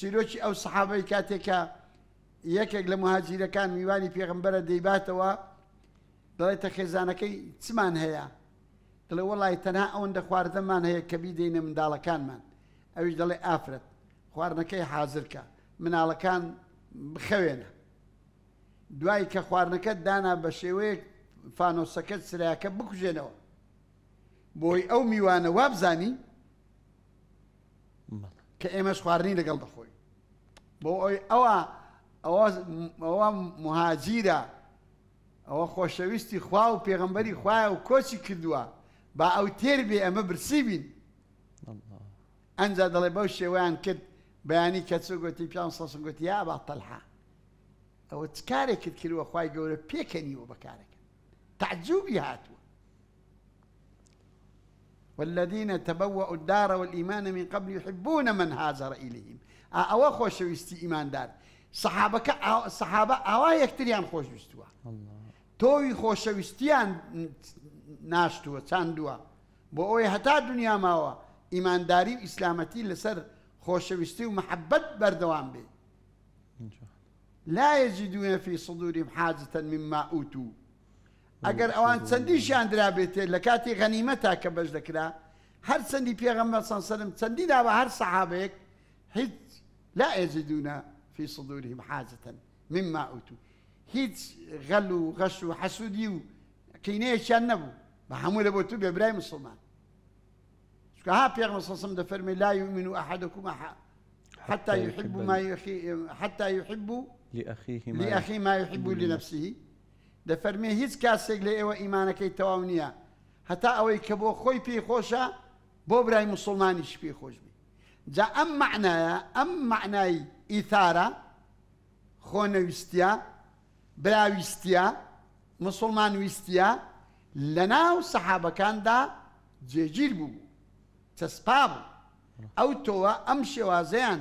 چیرۆکی ئەو سەحابەی کاتێکە یەکێک لە مهاجیرەکان میوانی پێغمبەرە دەیباتەوە دەڵێتە خێزانەکەی چمان هەیە دڵێ وڵی تەنها ئەوەندە خواردەمان هەیە کە بیدەینە منداڵەکانمان ئەویش دەڵێ ئافرەت خواردنەکەی حازرکە مناڵەکان بخەوێنە دوای کە خواردنەکەت دانا بە شێوەیە فانۆسەکەت سرایەکە بکوژێنەوە بۆی ئەو میوانە وابزانی کە ئێمەش خواردنی لەگەڵ دەخۆی بۆ ئەوی ئەوە ئەوە مهاجیرە ئەوە خۆشەویستی خوا و پێغمبەری خوایە و کۆچی کردووە با ئەو تێر بێ ئەمە برسی بین ئەجا دەڵێ بەو شێوەیان کرد بەیانی کەچوگوتی پێ سەسمگوتی یا با تەلها ئەوە چکارێکت کردوە خی گەورە پێکەنیوە بەکارەکە تعجوبی هاتووە والذين تبوأوا الدار والإيمان من قبل يحبون من هاجر إليهم أو خوش ويستي إيمان دار صحابة كا صحابة أو يكتريان خوش ويستوا توي خوش ويستيان ناشتوا تاندوا بۆ الدنيا ما هو إيمان داري إسلامتي لسر خوش و ومحبة بەردەوام به لا يجدون في صدورهم حاجة مما أوتوا اوان ئەگەر ئەوان چەندیشیان درابێتێ لە کاتی غەنیمەتا کە بەش دەکرا هەر چەندی پێغەمە سەنسەرم چەندی داوە هەر سەحابێک هیچ لا ئێزیدونە فی صدورهم حاجة مما اوتو هیچ غەل و غەش و حەسوودی و قینەیەکیان نەبوو بە هەموو لە بۆ تو بێبرای مسلمان چکە ها پێغمە سەسم دەفەرمی لا یؤمن و حتى يحب ما يحب حتى يحب لأخيه ما, لأخيه ما يحب لنفسه دەفەرمێ هیچ کاسێک لە ئێوە ئیمانەکەی تەواو نییە هەتا ئەوەی کە بۆ خۆی پێخۆشە بۆ برای مسلمانیش پێخۆش بی جا ئەم معنایە ئەم معنای ئیثارە خۆنەویستە براویستە مسلمان ویستە لە ناو سەحابەکاندا جێگیر بوو چەسپا بوو ئەو تۆوە ئەم شێوازەیان.